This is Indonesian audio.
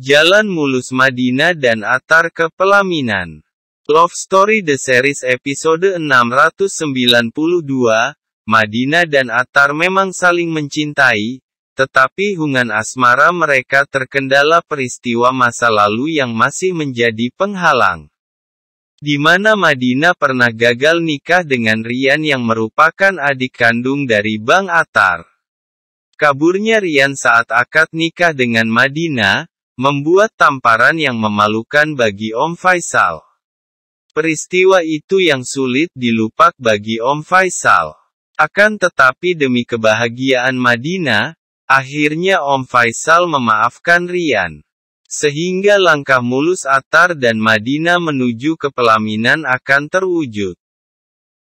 Jalan Mulus Madinah dan Atar ke Pelaminan. Love Story The Series episode 692, Madinah dan Atar memang saling mencintai, tetapi hubungan asmara mereka terkendala peristiwa masa lalu yang masih menjadi penghalang. Di mana Madinah pernah gagal nikah dengan Rian yang merupakan adik kandung dari Bang Atar. Kaburnya Rian saat akad nikah dengan Madinah, membuat tamparan yang memalukan bagi Om Faisal. Peristiwa itu yang sulit dilupak bagi Om Faisal. Akan tetapi demi kebahagiaan Madinah, akhirnya Om Faisal memaafkan Rian. Sehingga langkah mulus Atar dan Madinah menuju ke pelaminan akan terwujud.